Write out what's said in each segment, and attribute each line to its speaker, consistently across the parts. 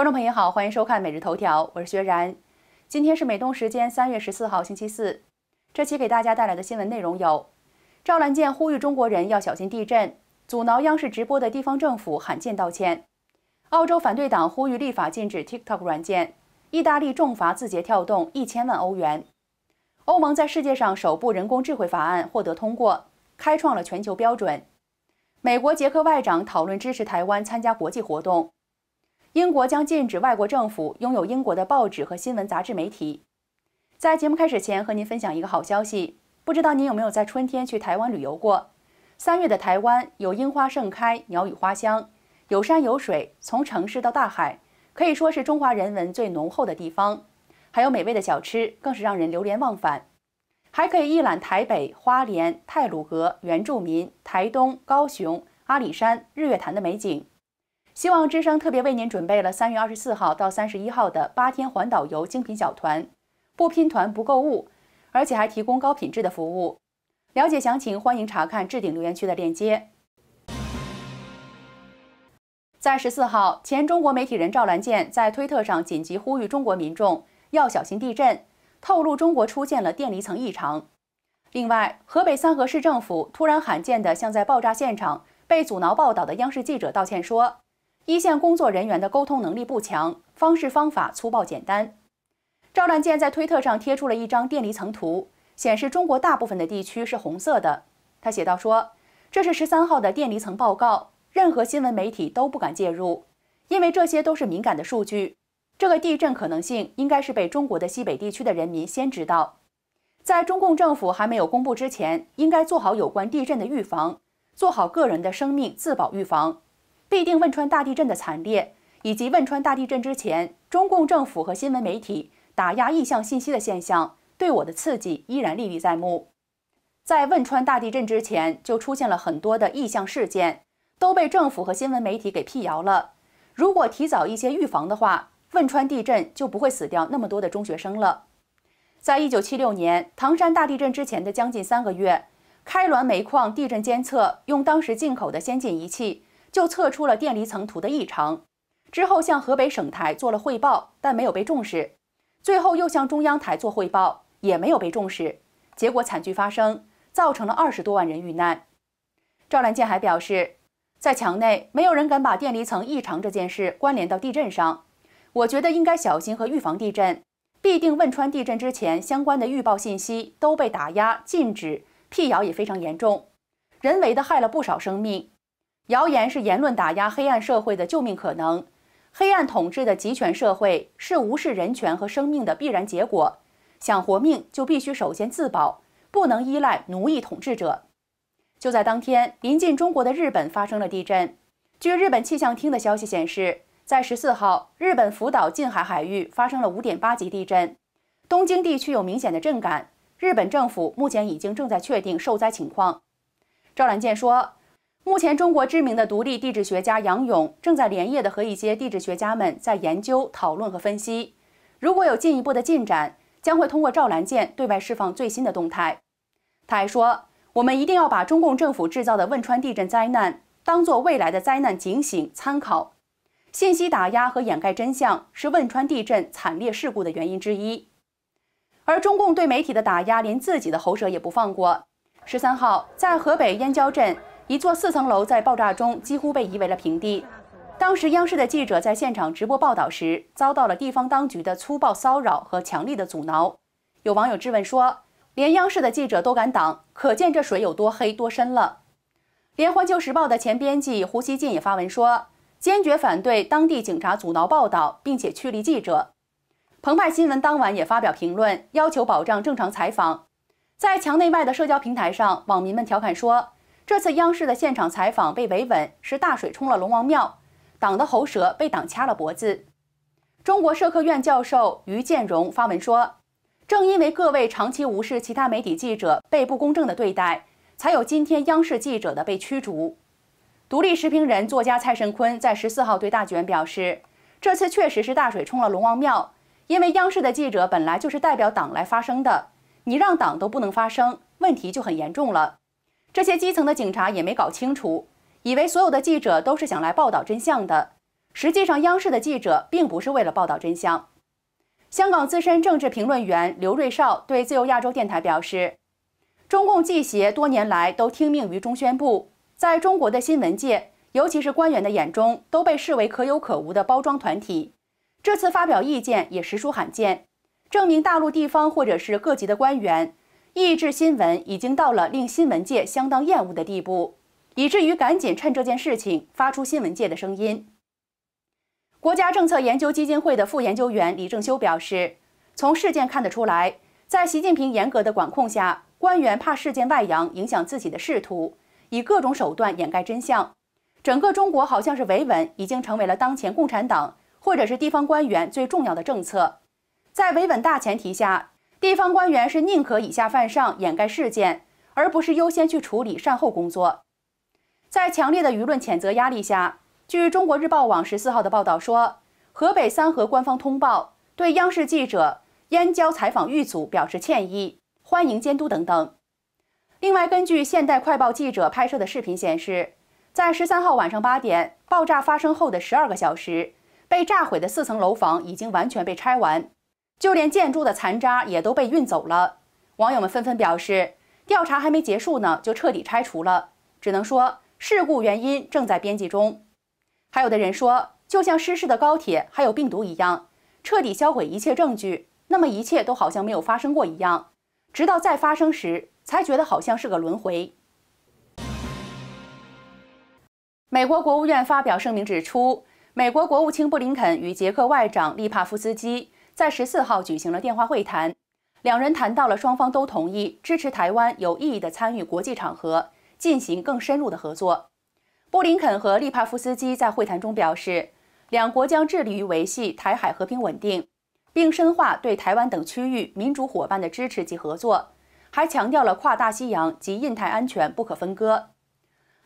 Speaker 1: 观众朋友好，欢迎收看《每日头条》，我是薛然。今天是美东时间三月十四号星期四。这期给大家带来的新闻内容有：赵兰健呼吁中国人要小心地震；阻挠央视直播的地方政府罕见道歉；澳洲反对党呼吁立法禁止 TikTok 软件；意大利重罚字节跳动一千万欧元；欧盟在世界上首部人工智慧法案获得通过，开创了全球标准；美国捷克外长讨论支持台湾参加国际活动。英国将禁止外国政府拥有英国的报纸和新闻杂志媒体。在节目开始前，和您分享一个好消息。不知道您有没有在春天去台湾旅游过？三月的台湾有樱花盛开，鸟语花香，有山有水，从城市到大海，可以说是中华人文最浓厚的地方。还有美味的小吃，更是让人流连忘返。还可以一览台北、花莲、太鲁阁、原住民、台东、高雄、阿里山、日月潭的美景。希望之声特别为您准备了三月二十四号到三十一号的八天环岛游精品小团，不拼团不购物，而且还提供高品质的服务。了解详情，欢迎查看置顶留言区的链接。在十四号，前中国媒体人赵兰健在推特上紧急呼吁中国民众要小心地震，透露中国出现了电离层异常。另外，河北三河市政府突然罕见地向在爆炸现场被阻挠报道的央视记者道歉说。一线工作人员的沟通能力不强，方式方法粗暴简单。赵乱建在推特上贴出了一张电离层图，显示中国大部分的地区是红色的。他写道说：“这是十三号的电离层报告，任何新闻媒体都不敢介入，因为这些都是敏感的数据。这个地震可能性应该是被中国的西北地区的人民先知道，在中共政府还没有公布之前，应该做好有关地震的预防，做好个人的生命自保预防。”必定汶川大地震的惨烈，以及汶川大地震之前，中共政府和新闻媒体打压意向信息的现象，对我的刺激依然历历在目。在汶川大地震之前，就出现了很多的意向事件，都被政府和新闻媒体给辟谣了。如果提早一些预防的话，汶川地震就不会死掉那么多的中学生了。在一九七六年唐山大地震之前的将近三个月，开滦煤矿地震监测用当时进口的先进仪器。就测出了电离层图的异常，之后向河北省台做了汇报，但没有被重视。最后又向中央台做汇报，也没有被重视。结果惨剧发生，造成了二十多万人遇难。赵兰健还表示，在墙内没有人敢把电离层异常这件事关联到地震上。我觉得应该小心和预防地震。必定汶川地震之前相关的预报信息都被打压、禁止，辟谣也非常严重，人为的害了不少生命。谣言是言论打压黑暗社会的救命可能，黑暗统治的极权社会是无视人权和生命的必然结果。想活命就必须首先自保，不能依赖奴役统治者。就在当天，临近中国的日本发生了地震。据日本气象厅的消息显示，在十四号，日本福岛近海海域发生了五点八级地震，东京地区有明显的震感。日本政府目前已经正在确定受灾情况。赵兰健说。目前，中国知名的独立地质学家杨勇正在连夜的和一些地质学家们在研究、讨论和分析。如果有进一步的进展，将会通过赵兰剑对外释放最新的动态。他还说：“我们一定要把中共政府制造的汶川地震灾难当做未来的灾难警醒参考。信息打压和掩盖真相是汶川地震惨烈事故的原因之一。而中共对媒体的打压，连自己的喉舌也不放过。十三号，在河北燕郊镇。”一座四层楼在爆炸中几乎被夷为了平地。当时央视的记者在现场直播报道时，遭到了地方当局的粗暴骚扰和强力的阻挠。有网友质问说：“连央视的记者都敢挡，可见这水有多黑多深了。”连《环球时报》的前编辑胡锡进也发文说：“坚决反对当地警察阻挠报道，并且驱离记者。”澎湃新闻当晚也发表评论，要求保障正常采访。在墙内外的社交平台上，网民们调侃说。这次央视的现场采访被维稳，是大水冲了龙王庙，党的喉舌被党掐了脖子。中国社科院教授于建荣发文说：“正因为各位长期无视其他媒体记者被不公正的对待，才有今天央视记者的被驱逐。”独立时评人作家蔡盛坤在十四号对大纪元表示：“这次确实是大水冲了龙王庙，因为央视的记者本来就是代表党来发声的，你让党都不能发声，问题就很严重了。”这些基层的警察也没搞清楚，以为所有的记者都是想来报道真相的。实际上，央视的记者并不是为了报道真相。香港资深政治评论员刘瑞绍对自由亚洲电台表示：“中共记协多年来都听命于中宣部，在中国的新闻界，尤其是官员的眼中，都被视为可有可无的包装团体。这次发表意见也实属罕见，证明大陆地方或者是各级的官员。”抑制新闻已经到了令新闻界相当厌恶的地步，以至于赶紧趁这件事情发出新闻界的声音。国家政策研究基金会的副研究员李正修表示，从事件看得出来，在习近平严格的管控下，官员怕事件外扬影响自己的仕途，以各种手段掩盖真相。整个中国好像是维稳已经成为了当前共产党或者是地方官员最重要的政策，在维稳大前提下。地方官员是宁可以下犯上掩盖事件，而不是优先去处理善后工作。在强烈的舆论谴责压力下，据中国日报网十四号的报道说，河北三河官方通报对央视记者燕郊采访遇阻表示歉意，欢迎监督等等。另外，根据现代快报记者拍摄的视频显示，在十三号晚上八点爆炸发生后的十二个小时，被炸毁的四层楼房已经完全被拆完。就连建筑的残渣也都被运走了。网友们纷纷表示：“调查还没结束呢，就彻底拆除了。”只能说事故原因正在编辑中。还有的人说：“就像失事的高铁还有病毒一样，彻底销毁一切证据，那么一切都好像没有发生过一样。直到再发生时，才觉得好像是个轮回。”美国国务院发表声明指出，美国国务卿布林肯与捷克外长利帕夫斯基。在十四号举行了电话会谈，两人谈到了双方都同意支持台湾有意义的参与国际场合，进行更深入的合作。布林肯和利帕夫斯基在会谈中表示，两国将致力于维系台海和平稳定，并深化对台湾等区域民主伙伴的支持及合作，还强调了跨大西洋及印太安全不可分割。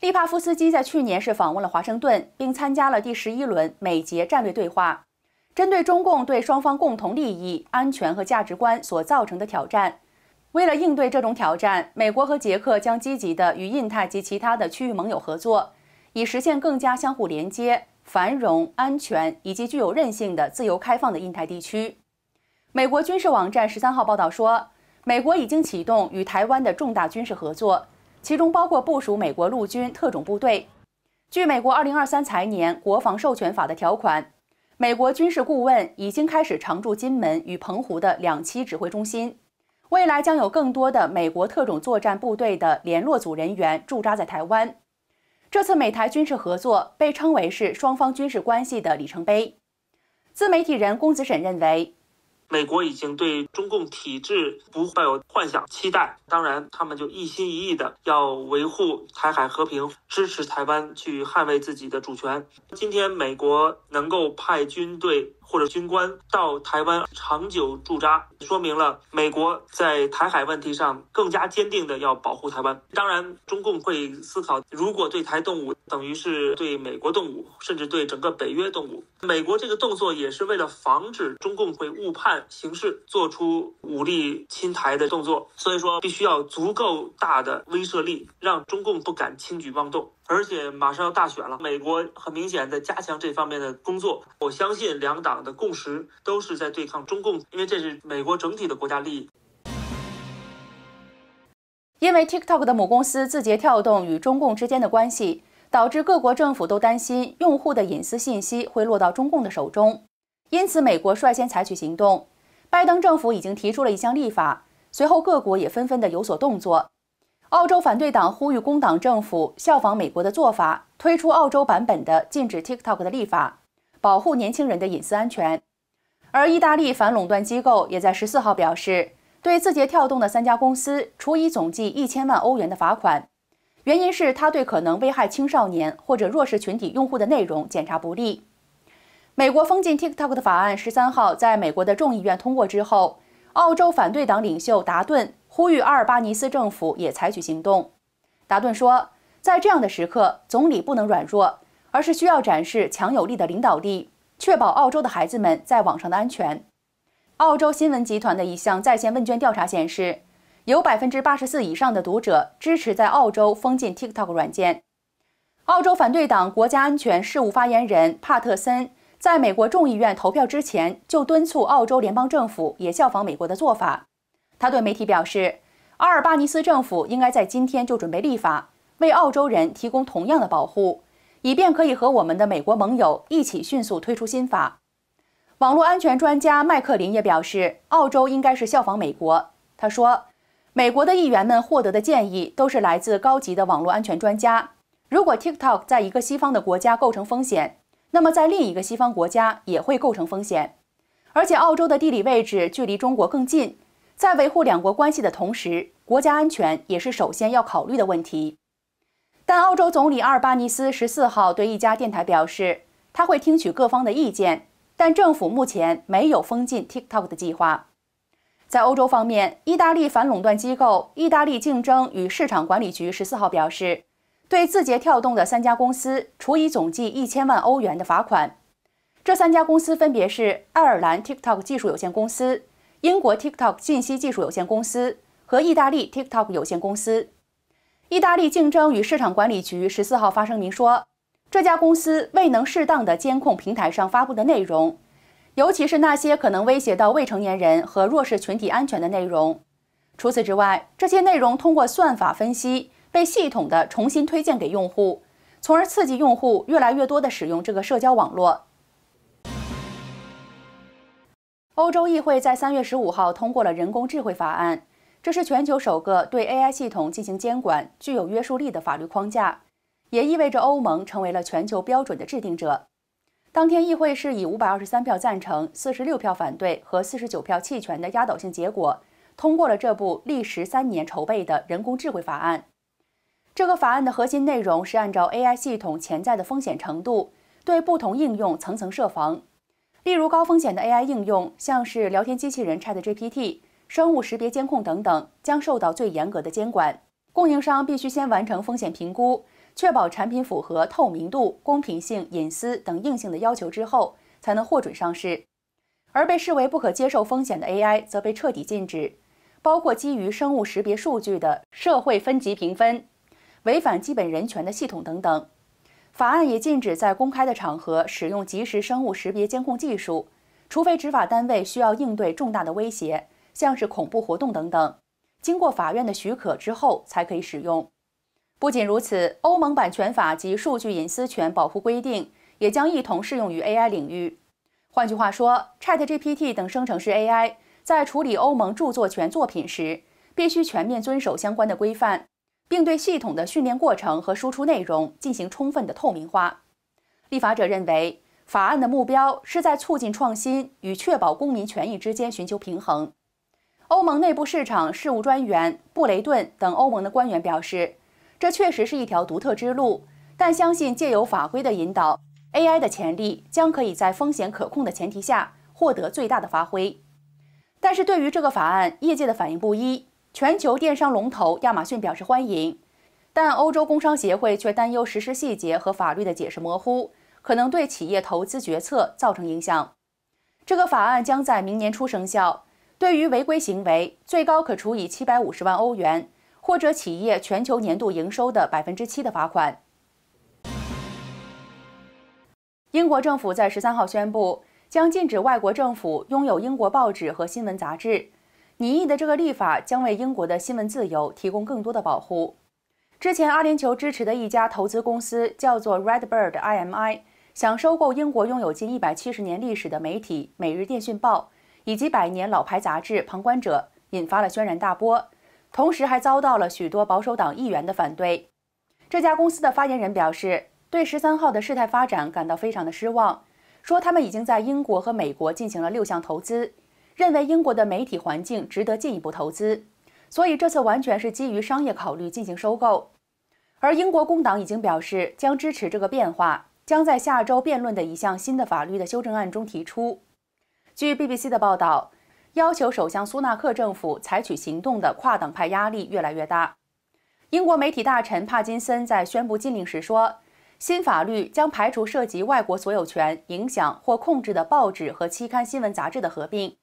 Speaker 1: 利帕夫斯基在去年是访问了华盛顿，并参加了第十一轮美捷战略对话。针对中共对双方共同利益、安全和价值观所造成的挑战，为了应对这种挑战，美国和捷克将积极地与印太及其他的区域盟友合作，以实现更加相互连接、繁荣、安全以及具有韧性的自由开放的印太地区。美国军事网站十三号报道说，美国已经启动与台湾的重大军事合作，其中包括部署美国陆军特种部队。据美国二零二三财年国防授权法的条款。美国军事顾问已经开始常驻金门与澎湖的两栖指挥中心，未来将有更多的美国特种作战部队的联络组人员驻扎在台湾。这次美台军事合作被称为是双方军事关系的里程碑。自媒体人龚子沈认为。美国已经对中共体制不抱有幻想、期待，当然他们就一心一意的要维护台海和平，支持台湾去捍卫自己的主权。今天美国能够派军队。或者军官到台湾长久驻扎，说明了美国在台海问题上更加坚定的要保护台湾。当然，中共会思考，如果对台动武，等于是对美国动武，甚至对整个北约动武。美国这个动作也是为了防止中共会误判形势，做出武力侵台的动作。所以说，必须要足够大的威慑力，让中共不敢轻举妄动。而且马上要大选了，美国很明显在加强这方面的工作。我相信两党的共识都是在对抗中共，因为这是美国整体的国家利益。因为 TikTok 的母公司字节跳动与中共之间的关系，导致各国政府都担心用户的隐私信息会落到中共的手中，因此美国率先采取行动。拜登政府已经提出了一项立法，随后各国也纷纷的有所动作。澳洲反对党呼吁工党政府效仿美国的做法，推出澳洲版本的禁止 TikTok 的立法，保护年轻人的隐私安全。而意大利反垄断机构也在十四号表示，对字节跳动的三家公司处以总计一千万欧元的罚款，原因是他对可能危害青少年或者弱势群体用户的内容检查不力。美国封禁 TikTok 的法案十三号在美国的众议院通过之后，澳洲反对党领袖达顿。呼吁阿尔巴尼斯政府也采取行动，达顿说：“在这样的时刻，总理不能软弱，而是需要展示强有力的领导力，确保澳洲的孩子们在网上的安全。”澳洲新闻集团的一项在线问卷调查显示，有百分之八十四以上的读者支持在澳洲封禁 TikTok 软件。澳洲反对党国家安全事务发言人帕特森在美国众议院投票之前就敦促澳洲联邦政府也效仿美国的做法。他对媒体表示，阿尔巴尼斯政府应该在今天就准备立法，为澳洲人提供同样的保护，以便可以和我们的美国盟友一起迅速推出新法。网络安全专家麦克林也表示，澳洲应该是效仿美国。他说，美国的议员们获得的建议都是来自高级的网络安全专家。如果 TikTok 在一个西方的国家构成风险，那么在另一个西方国家也会构成风险。而且，澳洲的地理位置距离中国更近。在维护两国关系的同时，国家安全也是首先要考虑的问题。但澳洲总理阿尔巴尼斯十四号对一家电台表示，他会听取各方的意见，但政府目前没有封禁 TikTok 的计划。在欧洲方面，意大利反垄断机构意大利竞争与市场管理局十四号表示，对字节跳动的三家公司处以总计一千万欧元的罚款。这三家公司分别是爱尔兰 TikTok 技术有限公司。英国 TikTok 信息技术有限公司和意大利 TikTok 有限公司，意大利竞争与市场管理局十四号发声明说，这家公司未能适当的监控平台上发布的内容，尤其是那些可能威胁到未成年人和弱势群体安全的内容。除此之外，这些内容通过算法分析被系统的重新推荐给用户，从而刺激用户越来越多的使用这个社交网络。欧洲议会在三月十五号通过了人工智能法案，这是全球首个对 AI 系统进行监管、具有约束力的法律框架，也意味着欧盟成为了全球标准的制定者。当天，议会是以五百二十三票赞成、四十六票反对和四十九票弃权的压倒性结果，通过了这部历时三年筹备的人工智慧法案。这个法案的核心内容是按照 AI 系统潜在的风险程度，对不同应用层层设防。例如，高风险的 AI 应用，像是聊天机器人 c h a t GPT、生物识别监控等等，将受到最严格的监管。供应商必须先完成风险评估，确保产品符合透明度、公平性、隐私等硬性的要求之后，才能获准上市。而被视为不可接受风险的 AI，则被彻底禁止，包括基于生物识别数据的社会分级评分、违反基本人权的系统等等。法案也禁止在公开的场合使用即时生物识别监控技术，除非执法单位需要应对重大的威胁，像是恐怖活动等等，经过法院的许可之后才可以使用。不仅如此，欧盟版权法及数据隐私权保护规定也将一同适用于 AI 领域。换句话说，ChatGPT 等生成式 AI 在处理欧盟著作权作品时，必须全面遵守相关的规范。并对系统的训练过程和输出内容进行充分的透明化。立法者认为，法案的目标是在促进创新与确保公民权益之间寻求平衡。欧盟内部市场事务专员布雷顿等欧盟的官员表示，这确实是一条独特之路，但相信借由法规的引导，AI 的潜力将可以在风险可控的前提下获得最大的发挥。但是，对于这个法案，业界的反应不一。全球电商龙头亚马逊表示欢迎，但欧洲工商协会却担忧实施细节和法律的解释模糊，可能对企业投资决策造成影响。这个法案将在明年初生效，对于违规行为，最高可处以七百五十万欧元或者企业全球年度营收的百分之七的罚款。英国政府在十三号宣布，将禁止外国政府拥有英国报纸和新闻杂志。拟议的这个立法将为英国的新闻自由提供更多的保护。之前，阿联酋支持的一家投资公司，叫做 Redbird IMI，想收购英国拥有近一百七十年历史的媒体《每日电讯报》以及百年老牌杂志《旁观者》，引发了轩然大波，同时还遭到了许多保守党议员的反对。这家公司的发言人表示，对十三号的事态发展感到非常的失望，说他们已经在英国和美国进行了六项投资。认为英国的媒体环境值得进一步投资，所以这次完全是基于商业考虑进行收购。而英国工党已经表示将支持这个变化，将在下周辩论的一项新的法律的修正案中提出。据 BBC 的报道，要求首相苏纳克政府采取行动的跨党派压力越来越大。英国媒体大臣帕金森在宣布禁令时说，新法律将排除涉及外国所有权、影响或控制的报纸和期刊、新闻杂志的合并。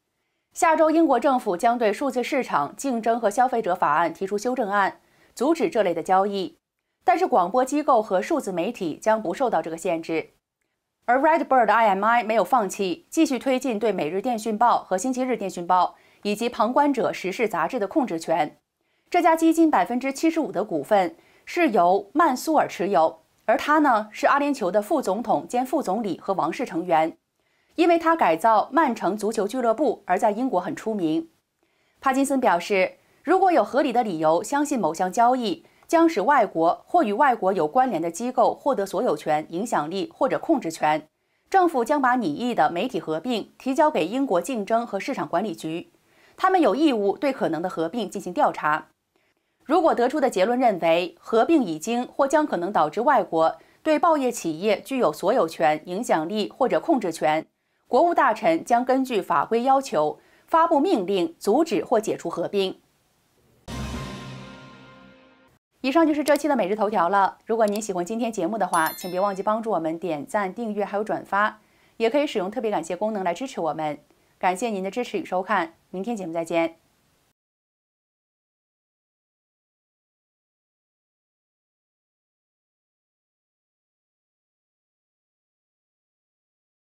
Speaker 1: 下周，英国政府将对数字市场竞争和消费者法案提出修正案，阻止这类的交易。但是，广播机构和数字媒体将不受到这个限制。而 Redbird IMI 没有放弃，继续推进对《每日电讯报》和《星期日电讯报》以及《旁观者》时事杂志的控制权。这家基金百分之七十五的股份是由曼苏尔持有，而他呢是阿联酋的副总统兼副总理和王室成员。因为他改造曼城足球俱乐部，而在英国很出名，帕金森表示，如果有合理的理由相信某项交易将使外国或与外国有关联的机构获得所有权、影响力或者控制权，政府将把拟议的媒体合并提交给英国竞争和市场管理局，他们有义务对可能的合并进行调查。如果得出的结论认为合并已经或将可能导致外国对报业企业具有所有权、影响力或者控制权。国务大臣将根据法规要求发布命令，阻止或解除合并。以上就是这期的每日头条了。如果您喜欢今天节目的话，请别忘记帮助我们点赞、订阅还有转发，也可以使用特别感谢功能来支持我们。感谢您的支持与收看，明天节目再见。